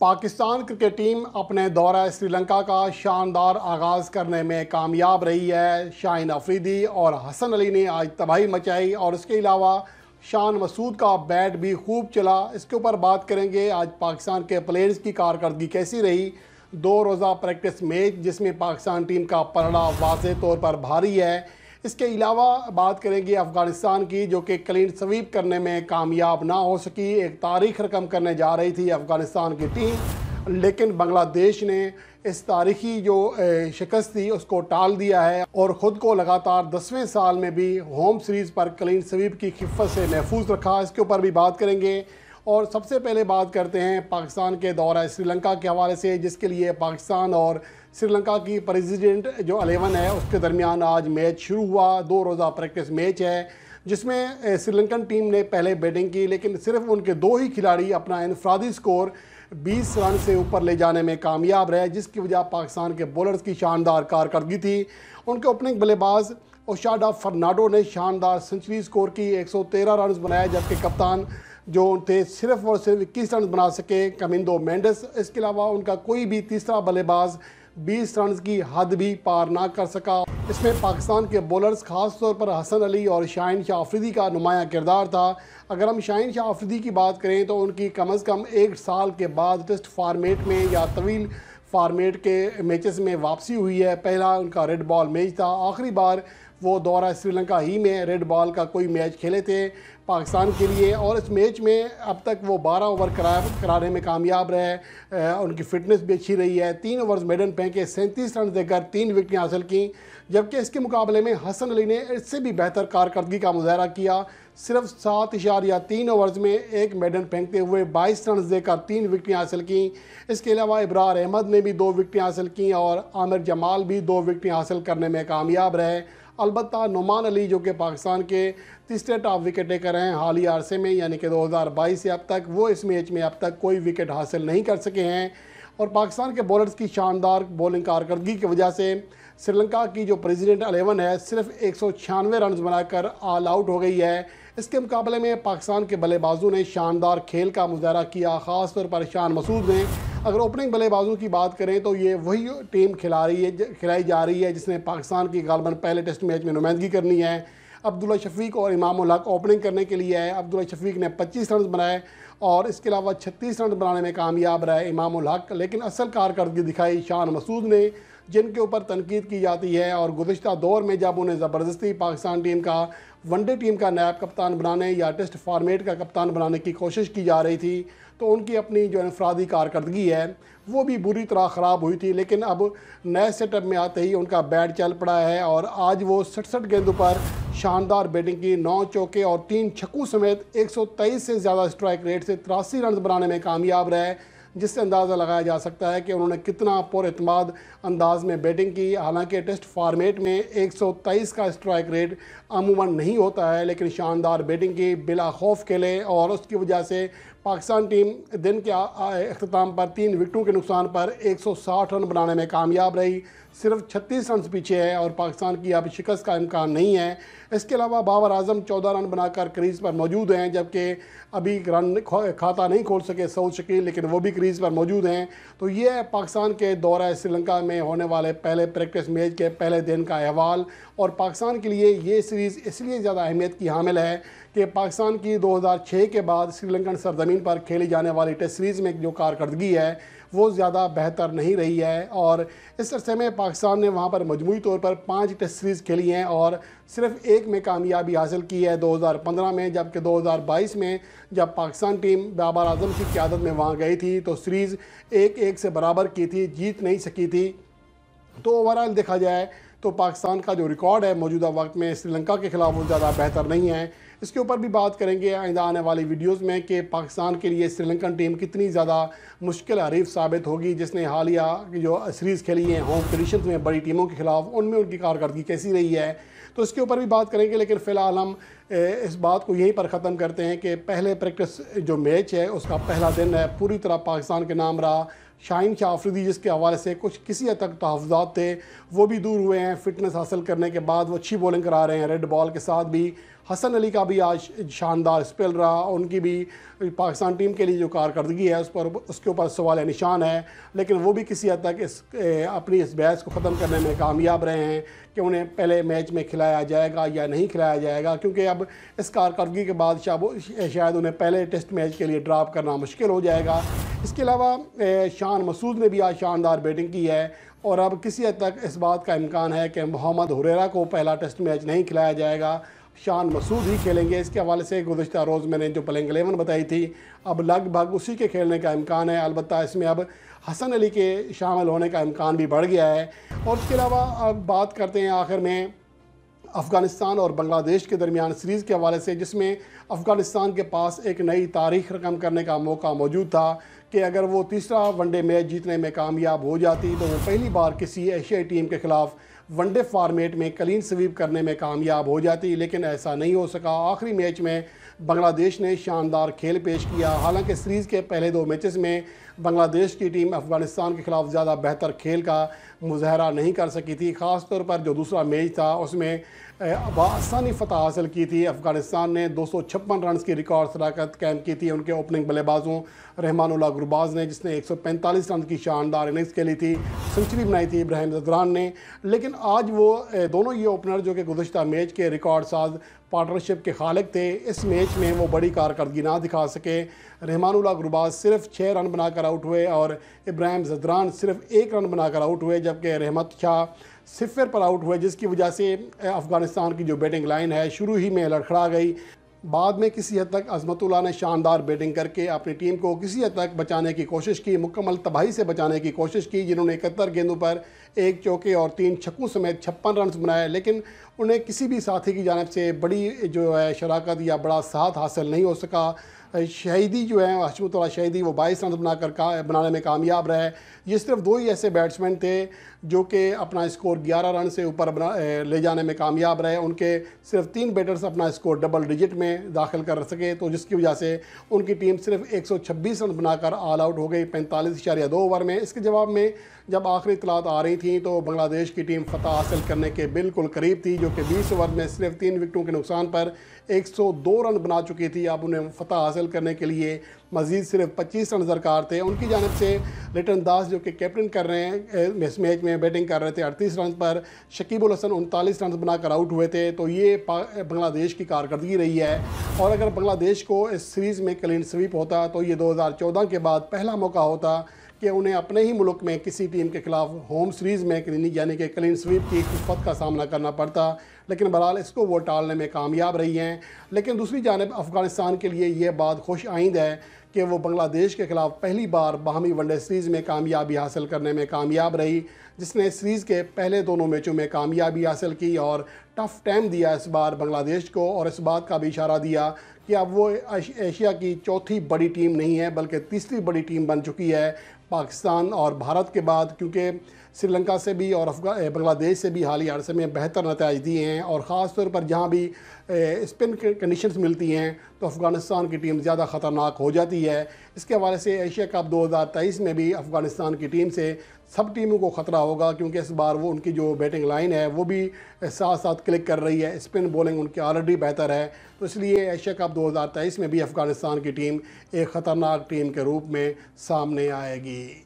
Pakistan cricket team अपने दौरा श्रीलंका का शानदार आगाज़ करने में कामयाब रही है शाहिन अफरीदी और हसन अली ने आज तबाही मचाई और इसके अलावा शान मसूद का बैट भी खूब चला इसके ऊपर बात करेंगे आज पाकिस्तान के प्लेयर्स की कारकर्दगी कैसी रही दो रोज़ा प्रैक्टिस मैच जिसमें पाकिस्तान टीम का पलड़ा वाज तौर पर भारी है इसके अलावा बात करेंगे अफ़गानिस्तान की जो कि क्लीन स्वीप करने में कामयाब ना हो सकी एक तारीख रकम करने जा रही थी अफ़गानिस्तान की टीम लेकिन बांग्लादेश ने इस तारीखी जो शिकस्त थी उसको टाल दिया है और ख़ुद को लगातार दसवें साल में भी होम सीरीज़ पर क्लीन स्वीप की खिफत से महफूज रखा इसके ऊपर भी बात करेंगे और सबसे पहले बात करते हैं पाकिस्तान के दौरा श्रीलंका के हवाले से जिसके लिए पाकिस्तान और श्रीलंका की प्रेसिडेंट जो अलेवन है उसके दरमियान आज मैच शुरू हुआ दो रोज़ा प्रैक्टिस मैच है जिसमें श्रीलंकन टीम ने पहले बैटिंग की लेकिन सिर्फ उनके दो ही खिलाड़ी अपना इनफरादी स्कोर 20 रन से ऊपर ले जाने में कामयाब रहे जिसकी वजह पाकिस्तान के बॉलर्स की शानदार कारकर्दगी थी उनके ओपनिंग बल्लेबाज ओशाडा फर्नाडो ने शानदार सेंचुरी स्कोर की 113 रन बनाए जबकि कप्तान जो थे सिर्फ और सिर्फ इक्कीस रन बना सके कमिंदो मैंडस इसके अलावा उनका कोई भी तीसरा बल्लेबाज बीस रन की हद भी पार ना कर सका इसमें पाकिस्तान के बॉलर्स खास तौर पर हसन अली और शाहन शाह आफरीदी का नुमाया किरदार था अगर हम शाहिन शाह आफरीदी की बात करें तो उनकी कम अज़ कम एक साल के बाद टेस्ट फार्मेट में या तवील फार्मेट के मैचेस में वापसी हुई है पहला उनका रेड बॉल मैच था आखिरी बार वो दौरा श्रीलंका ही में रेड बॉल का कोई मैच खेले थे पाकिस्तान के लिए और इस मैच में अब तक वो 12 ओवर करा कराने में कामयाब रहे उनकी फिटनेस भी अच्छी रही है तीन ओवर्स मेडन फेंके सैंतीस रन देकर तीन विकटें हासिल कं जबकि इसके मुकाबले में हसन अली ने इससे भी बेहतर कारकर्दगी का मुजाहरा किया सिर्फ सात इशार या तीन ओवर्स में एक मेडन फेंकते हुए 22 रन देकर तीन विकटें हासिल कं इसके अलावा इब्रार अहमद ने भी दो विकटें हासिल कं और आमिर जमाल भी दो विकटें हासिल करने में कामयाब रहे अलबत् नुमान अली जो कि पाकिस्तान के तीसरे टॉप विकेट टेकर हैं हाल ही अरसे में यानी कि 2022 से अब तक वो इस मैच में अब तक कोई विकेट हासिल नहीं कर सके हैं और पाकिस्तान के बॉलर्स की शानदार बॉलिंग कारकर्दगी की वजह से श्रीलंका की जो प्रेजिडेंट अलेवन है सिर्फ एक सौ छियानवे रन बनाकर ऑल आउट हो गई है इसके मुकाबले में पाकिस्तान के बल्लेबाजों ने शानदार खेल का मुजाहरा किया ख़ासतौर पर शान मसूद ने अगर ओपनिंग बल्लेबाजों की बात करें तो ये वही टीम खिला रही है खिलाई जा रही है जिसने पाकिस्तान की गालबन पहले टेस्ट मैच में नुमाइंदगी करनी है अब्दुल्ला शफीक और इमाम हक ओपनिंग करने के लिए आए अब्दुल्ला शफीक ने 25 रन बनाए और इसके अलावा 36 रन बनाने में कामयाब रहे इमाम हक लेकिन असल कारकर्दगी दिखाई शान मसूद ने जिनके ऊपर तनकीद की जाती है और गुजशत दौर में जब उन्हें ज़बरदस्ती पाकिस्तान टीम का वनडे टीम का नायब कप्तान बनाने या टेस्ट फार्मेट का कप्तान बनाने की कोशिश की जा रही थी तो उनकी अपनी जो इनफरादी कारकर्दगी है वो भी बुरी तरह ख़राब हुई थी लेकिन अब नए सेटअप में आते ही उनका बैट चल पड़ा है और आज वो सड़सठ गेंदों पर शानदार बैटिंग की नौ चौके और तीन छक्कू समेत 123 से ज़्यादा स्ट्राइक रेट से तिरासी रन बनाने में कामयाब रहे जिससे अंदाज़ा लगाया जा सकता है कि उन्होंने कितना पुरमाद अंदाज में बैटिंग की हालांकि टेस्ट फार्मेट में एक का स्ट्राइक रेट अमूमन नहीं होता है लेकिन शानदार बैटिंग की बिला खौफ खेले और उसकी वजह से पाकिस्तान टीम दिन के अख्ताम पर तीन विकटों के नुकसान पर 160 रन बनाने में कामयाब रही सिर्फ 36 रन पीछे है और पाकिस्तान की अब शिकस्त का इम्कान नहीं है इसके अलावा बाबर आजम 14 रन बनाकर क्रीज पर मौजूद हैं जबकि अभी रन खाता नहीं खोल सके सऊद शकील लेकिन वो भी क्रीज पर मौजूद हैं तो ये है पाकिस्तान के दौरा श्रीलंका में होने वाले पहले प्रैक्टिस मैच के पहले दिन का अहवाल और पाकिस्तान के लिए ये सीरीज़ इसलिए ज़्यादा अहमियत की हामिल है कि पाकिस्तान की छः के बाद श्रीलंकन सरजमीन ज़मीन पर खेली जाने वाली टेस्ट सीरीज़ में जो कारकर्दगी है वो ज़्यादा बेहतर नहीं रही है और इस अरसे में पाकिस्तान ने वहाँ पर मजमू तौर पर पाँच टेस्ट सीरीज़ खेली हैं और सिर्फ एक में कामयाबी हासिल की है 2015 में जबकि 2022 में जब पाकिस्तान टीम बाबर आजम की क्यादत में वहाँ गई थी तो सीरीज़ एक एक से बराबर की थी जीत नहीं सकी थी तो ओवरऑल देखा जाए तो पाकिस्तान का जो रिकॉर्ड है मौजूदा वक्त में श्रीलंका के खिलाफ वो ज़्यादा बेहतर नहीं है इसके ऊपर भी बात करेंगे आइंदा आने वाली वीडियोस में कि पाकिस्तान के लिए श्रीलंकन टीम कितनी ज़्यादा मुश्किल हरीफ साबित होगी जिसने हालिया जो सीरीज़ खेली है होम कंडीशन में बड़ी टीमों के खिलाफ उनमें उनकी कारकर्दगी कैसी रही है तो इसके ऊपर भी बात करेंगे लेकिन फ़िलहाल हम इस बात को यहीं पर ख़त्म करते हैं कि पहले प्रैक्टिस जो मैच है उसका पहला दिन है पूरी तरह पाकिस्तान के नाम रहा शाहीन शाह आफरीदी जिसके हवाले से कुछ किसी हद तक तहफात थे वो भी दूर हुए हैं फिटनेस हासिल करने के बाद वो अच्छी बॉलिंग करा रहे हैं रेड बॉल के साथ भी हसन अली का भी आज शानदार स्पेल रहा उनकी भी पाकिस्तान टीम के लिए जो कारकर्दगी है उस पर उसके ऊपर सवाल निशान है लेकिन वो भी किसी हद तक इस अपनी इस बहस को ख़त्म करने में कामयाब रहे हैं कि उन्हें पहले मैच में खिलाया जाएगा या नहीं खिलाया जाएगा क्योंकि अब इस कारकर्दगी के बाद शायद उन्हें पहले टेस्ट मैच के लिए ड्राप करना मुश्किल हो जाएगा इसके अलावा शान मसूद ने भी आज शानदार बैटिंग की है और अब किसी हद तक इस बात का इम्कान है कि मोहम्मद हुरेरा को पहला टेस्ट मैच नहीं खिलाया जाएगा शान मसूद ही खेलेंगे इसके हवाले से गुजशत रोज़ मैंने जो प्लेंग एलेवन बताई थी अब लगभग उसी के खेलने का इम्कान है अलबत् इसमें अब हसन अली के शामिल होने का इम्कान भी बढ़ गया है और इसके अलावा अब बात करते हैं आखिर में अफ़गानिस्तान और बांग्लादेश के दरमियान सीरीज़ के हवाले से जिसमें अफ़गानिस्तान के पास एक नई तारीख रकम करने का मौका मौजूद था कि अगर वो तीसरा वनडे मैच जीतने में कामयाब हो जाती तो वो पहली बार किसी एशियाई टीम के ख़िलाफ़ वनडे फार्मेट में क्लीन स्वीप करने में कामयाब हो जाती लेकिन ऐसा नहीं हो सका आखिरी मैच में बांग्लादेश ने शानदार खेल पेश किया हालांकि सीरीज़ के पहले दो मैचेस में बांग्लादेश की टीम अफगानिस्तान के खिलाफ ज़्यादा बेहतर खेल का मुजाहरा नहीं कर सकी थी ख़ास तौर पर जो दूसरा मैच था उसमें आसानी फतह हासिल की थी अफगानिस्तान ने दो सौ छप्पन रन की रिकॉर्ड शराकत कैम की थी उनके ओपनिंग बल्लेबाजों रहमान उल्ला गुरबाज ने जिसने एक सौ पैंतालीस रन की शानदार इनिंग्स खेली थी सेंचुरी बनाई थी इब्राहिम जदरान ने लेकिन आज वो दोनों ये ओपनर जो कि गुजशत मैच के रिकॉर्ड साज पार्टनरशिप के खालिक थे इस मैच में वो बड़ी कारकर्दगी ना दिखा सके रहमानुल्लाह गुरबाज सिर्फ छः रन बनाकर आउट हुए और इब्राहिम जदरान सिर्फ एक रन बनाकर आउट हुए जबकि रहमत शाह सिफर पर आउट हुए जिसकी वजह से अफ़गानिस्तान की जो बैटिंग लाइन है शुरू ही में लड़खड़ा गई बाद में किसी हद तक अजमतुल्ला ने शानदार बैटिंग करके अपनी टीम को किसी हद तक बचाने की कोशिश की मुकम्मल तबाही से बचाने की कोशिश की जिन्होंने इकहत्तर गेंदों पर एक चौके और तीन छक्कों समेत छप्पन रन बनाए लेकिन उन्हें किसी भी साथी की जानब से बड़ी जो है शराकत या बड़ा साथ हासिल नहीं हो सका शहीदी जो है हशमतुल्ला शहीदी वो बाईस रन बनाकर का बनाने में कामयाब रहे ये सिर्फ दो ही ऐसे बैट्समैन थे जो कि अपना स्कोर 11 रन से ऊपर ले जाने में कामयाब रहे उनके सिर्फ तीन बैटर्स अपना स्कोर डबल डिजिट में दाखिल कर सके तो जिसकी वजह से उनकी टीम सिर्फ 126 रन बनाकर ऑल आउट हो गई पैंतालीस दो ओवर में इसके जवाब में जब आखिरी इतलात आ रही थी थी तो बांग्लादेश की टीम फतह हासिल करने के बिल्कुल करीब थी जो कि 20 ओवर में सिर्फ तीन विकटों के नुकसान पर 102 रन बना चुकी थी अब उन्हें फतह हासिल करने के लिए मज़ीद सिर्फ 25 रन दरकार थे उनकी जानब से रिटन दास जो कि कैप्टन कर रहे हैं इस मैच में बैटिंग कर रहे थे अड़तीस रन पर शकीबुल हसन उनतालीस रन बनाकर आउट हुए थे तो ये बांग्लादेश की कारकर्दगी रही है और अगर बांग्लादेश को इस सीरीज़ में क्लीन स्वीप होता तो ये चौदह के बाद पहला मौका होता कि उन्हें अपने ही मुल्क में किसी टीम के खिलाफ होम सीरीज़ में क्लिनिक यानी कि क्लीन स्वीप की किस्मत का सामना करना पड़ता लेकिन बहरहाल इसको वो टालने में कामयाब रही हैं लेकिन दूसरी जानब अफ़गानिस्तान के लिए यह बात खुश आइंद है कि वो बांग्लादेश के ख़िलाफ़ पहली बार बाहमी वनडे सीरीज़ में कामयाबी हासिल करने में कामयाब रही जिसने सीरीज़ के पहले दोनों मैचों में कामयाबी हासिल की और टफ़ टाइम दिया इस बार बांग्लादेश को और इस बात का भी इशारा दिया कि अब वो एशिया की चौथी बड़ी टीम नहीं है बल्कि तीसरी बड़ी टीम बन चुकी है पाकिस्तान और भारत के बाद क्योंकि श्रीलंका से भी और बांग्लादेश से भी हाल ही अर्से में बेहतर नतज दिए हैं और ख़ास तौर पर जहाँ भी स्पिन कंडीशंस मिलती हैं तो अफ़गानिस्तान की टीम ज़्यादा ख़तरनाक हो जाती है इसके हवाले से एशिया कप 2023 में भी अफ़गानिस्तान की टीम से सब टीमों को ख़तरा होगा क्योंकि इस बार वो उनकी जो बैटिंग लाइन है वो भी साथ साथ क्लिक कर रही है स्पिन बॉलिंग उनकी ऑलरेडी बेहतर है तो इसलिए एशिया कप 2023 में भी अफ़गानिस्तान की टीम एक ख़तरनाक टीम के रूप में सामने आएगी the